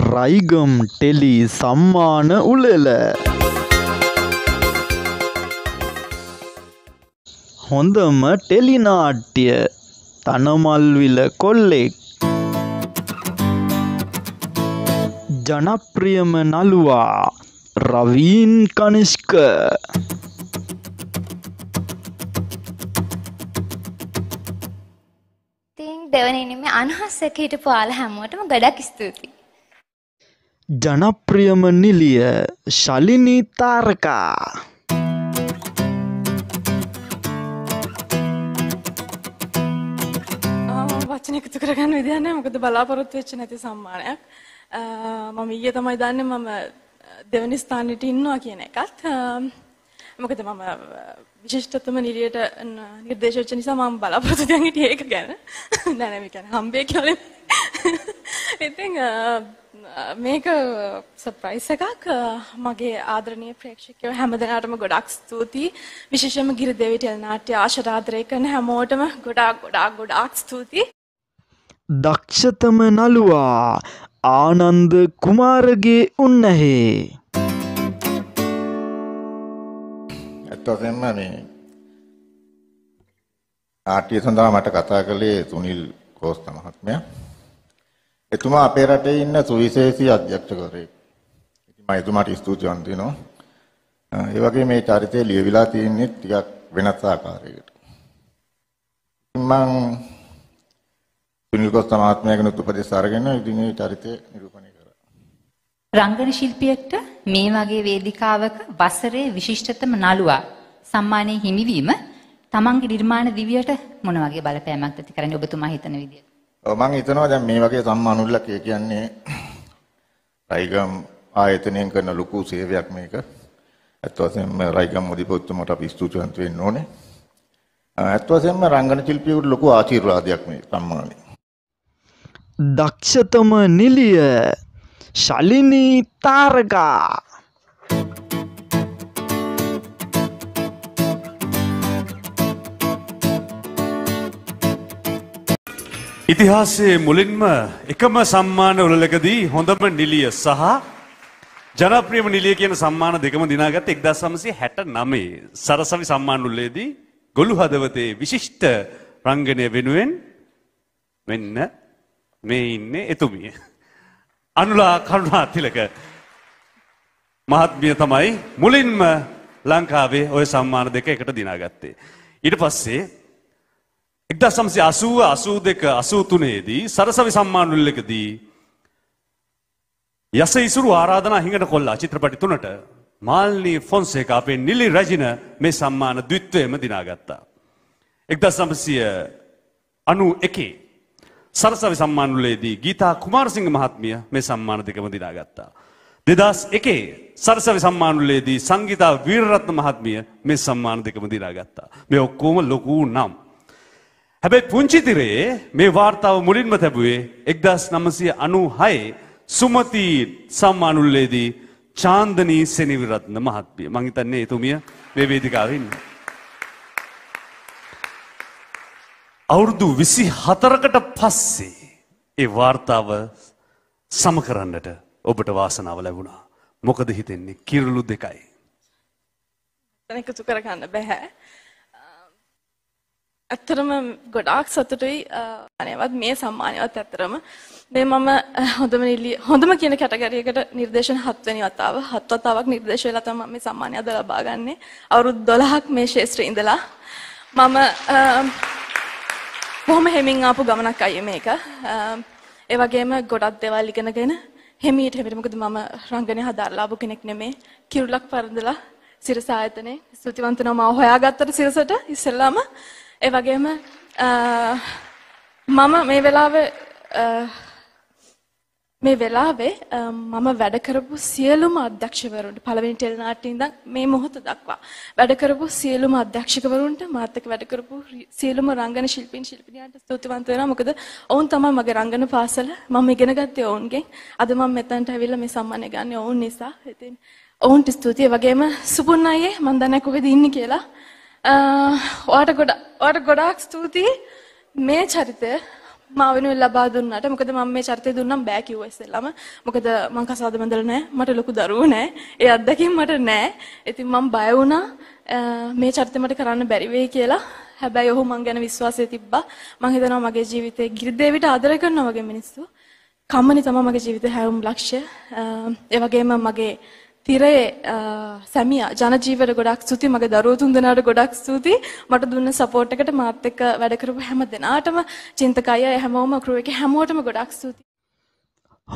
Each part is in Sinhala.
රයිගම් ටෙලි සම්මාන උළෙල හොඳම ටෙලිනාට්‍ය තනමල්විල කොල්ලෙක් ජනප්‍රියම නළුවා රවීන් කනිෂ්ක දෙවනනම අන්හස්සක හිටපු ආල හැමෝටම ගඩක් ස්තුතියි ජනප්‍රියම නිලිය ශලිනී තාරකා වචන එකතු කරගන්න විදිහන්න මොකද බලාපොරොත්තු වෙච්ච නැති සම්මානයක් මම ඊයේ තමයි දන්නේ මම දෙවනි ස්ථානෙට ඉන්නවා කියන එකත් මොකද මම විශිෂ්ටතම නිලියට නිර්දේශ වෙච්ච නිසා මම බලාපොරොත්තු දැන් හිටියේ ඒක ගැන නෑ නෑ මේ කියන්නේ හම්බේ කියලා ඉතින් මේක සර්ප්‍රයිස් uh, එකක් uh, මගේ ආදරණීය ප්‍රේක්ෂකයෝ හැමදෙනාටම ගොඩක් ස්තුතියි විශේෂයෙන්ම ගිරිදෙවි ටෙලනාට්‍ය ආශිර්වාදරය කරන හැමෝටම ගොඩාක් ගොඩාක් ගොඩාක් ස්තුතියි දක්ෂතම නළුවා ආනන්ද කුමාරගේ උන්නහේ ඇත්තවසෙන්ම මේ ආට්‍ය සඳහා මට කතා කළේ සුනිල් කෝස්ත මහත්මයා එතුමා අපේ රටේ ඉන්න සුවිශේෂී අධ්‍යක්ෂකවරයෙක්. ඉතින් මම එතුමාට ස්තුතිවන්ත වෙනවා. ඒ වගේ මේ චරිතය ලියවිලා තියෙන්නේ ටිකක් වෙනස් ආකාරයකට. මම සුනිල් කොස්ත මහත්මයාගෙන උපදෙස් අරගෙන ඉතින් මේ චරිතය නිරූපණය කරා. රංගන ශිල්පියෙක්ට මේ වගේ වේදිකාවක වසරේ විශිෂ්ටතම නළුවා සම්මානය හිමිවීම තමන්ගේ නිර්මාණ දිවියට මොන වගේ බලපෑමක් ඇති කරන්නේ ඔබතුමා හිතන විදිහට? ඔව් මම හිතනවා දැන් මේ වගේ සම්මා අනුලකය කියන්නේ රයිගම් ආයතනයෙන් කරන ලොකු සේවයක් මේක. ඇත්ත වශයෙන්ම රයිගම් මුදිපොත්තුමට අපි ස්තුතිවන්ත වෙන්න ඕනේ. ඇත්ත වශයෙන්ම රංගන ශිල්පියෙකුට ලොකු ආශිර්වාදයක් මේ සම්මානය. දක්ෂතම නිලිය ශලිනී තාරකා ඉතිහාසයේ මුලින්ම එකම සම්මාන උළලකදී හොඳම නිලිය සහ ජනප්‍රියම නිලිය කියන සම්මාන දෙකම දිනාගත් 1969 සරසවි සම්මාන උළෙලේදී ගොළු හදවතේ විශිෂ්ට රංගනය වෙනුවෙන් වෙන්න මේ ඉන්නේ එතුමිය. අනුලා කරුණාතිලක මහත්මිය තමයි මුලින්ම ලංකාවේ ওই සම්මාන දෙක එකට දිනාගත්තේ. ඊට පස්සේ එක්දස් සම්සේ අසූව අසූ දෙක අසූ තුනේදී සරසවි සම්මානුල්ලකදී යස ඉසුරු ආරාධනා හිඟට කොල්ලා චිත්‍රපටි තුනට මාල්නී ෆොන්සේක අපේ නිලි රජින මේ සම්මාන ද්විත්වයම දිනාගත්තා. එක්දස් සමසිය අනු එකේ සරසවි සම්මානුලේදී ගීතා කුමාරසිංහ මහත්මිය මේ සම්මාන දෙකම දිනාගත්තා. දෙදස් එකේ සරසවි සම්මානුලේදී සංගීතා වීරරත්න මහත්මිය මේ සම්මාන දෙකම දිනාගත්තා. මේ ඔක්කොම ලොකු නම්. හැබැයි පුංචිතිරයේ මේ වාර්තාව මුලින්ම තැබුවේ එක්දස් නමසය අනු හය සුමතී සම්මානුල්ලේදී චාන්දනී සෙනවිරත්න මහත්මිය මංහිතන්නේ එතුමිය මේ වේදිකාවන්න. අවුරුදු විසි හතරකට පස්සේ ඒ වාර්තාව සමකරන්නට ඔබට වාසනාව ලැබුණා මොකද හිතෙන්නේ කිරලු දෙකයි. එකතු කරගන්න බැහැ. ඇත්තරම ගොඩාක් සතුටුයි අනේවත් මේ සම්මානයවත් ඇත්තරම මේ මම හොඳම හොඳම කියන කැටගරියකට නිර්දේශන 7 වෙනි වතාව හත් වතාවක් නිර්දේශ වෙලා තමයි මම මේ සම්මානය අද ලබාගන්නේ අවුරුදු 12ක් මේ ශාස්ත්‍රයේ ඉඳලා මම බොහොම හැමින් ආපු ගමනක් අයියේ මේක ඒ වගේම ගොඩක් දේවල් ඉගෙනගෙන හැමීට හැමීට මොකද මම රංගනය හදාරලා ආපු කෙනෙක් නෙමේ කිරුලක් පරඳලා සිරස ආයතනේ ස්තුතිවන්ත නම හොයාගත්තට සිරසට ඉස්සෙල්ලාම ඒ වගේම මම මේ වෙලාවේ මේ වෙලාවේ මම වැඩ කරපු සියලුම අධ්‍යක්ෂකවරුන්ට පළවෙනි ටෙලිනාට්‍යයේ ඉඳන් මේ මොහොත දක්වා වැඩ කරපු සියලුම අධ්‍යක්ෂකවරුන්ට මාත් එක්ක වැඩ කරපු සියලුම රංගන ශිල්පීන් ශිල්පිනියන්ට ස්තුතිවන්ත වෙනවා මොකද ඔවුන් තමයි මගේ රංගන පාසල මම ඉගෙන ගත්තේ ඔවුන්ගෙන් අද මම මෙතනට ඇවිල්ලා මේ සම්මානය ගන්න ඔවුන් නිසා ඉතින් ඔවුන්ට ස්තුතියි වගේම සුපුන් අයියේ මම දන්නේ කොහෙද ඉන්නේ කියලා ඔයාට ගොඩ ඔයාට ගොඩාක් ස්තුතියි මේ චරිතය මා වෙනුවෙන් ලබා දුන්නාට මොකද මම මේ චරිතය දුන්නම් බෑ කිව්වා ඉස්සෙල්ලාම මොකද මං කසාද බඳලා නැහැ මට ලොකු දරුවෝ නැහැ ඒ අත්දැකීම් මට නැහැ ඉතින් මම බය වුණා මේ චරිතය මට කරන්න බැරි වෙයි කියලා හැබැයි ඔහු මං ගැන විශ්වාසය තිබ්බා මං හිතනවා මගේ ජීවිතේ ගිරිදේවිට ආදර කරනවා වගේ මිනිස්සු කම්මනි තමයි මගේ ජීවිතේ හැවුම් ලක්ෂ්‍ය ඒ වගේම මගේ තිරේ සැමියා ජනජීවර ගොඩක් ස්තුති මගේ දරුවෝ තුන්දෙනාට ගොඩක් ස්තුති මට දුන්න සපෝට් එකට මාත් එක්ක වැඩ කරපු හැම දෙනාටම චින්තක අය හැමෝම ක්‍රූ එකේ හැමෝටම ගොඩක් ස්තුති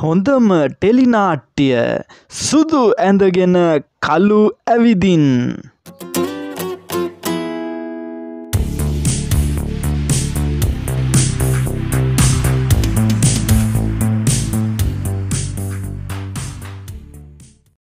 හොඳම ටෙලිනාට්‍ය සුදු ඇඳගෙන කළු ඇවිදින්. thank you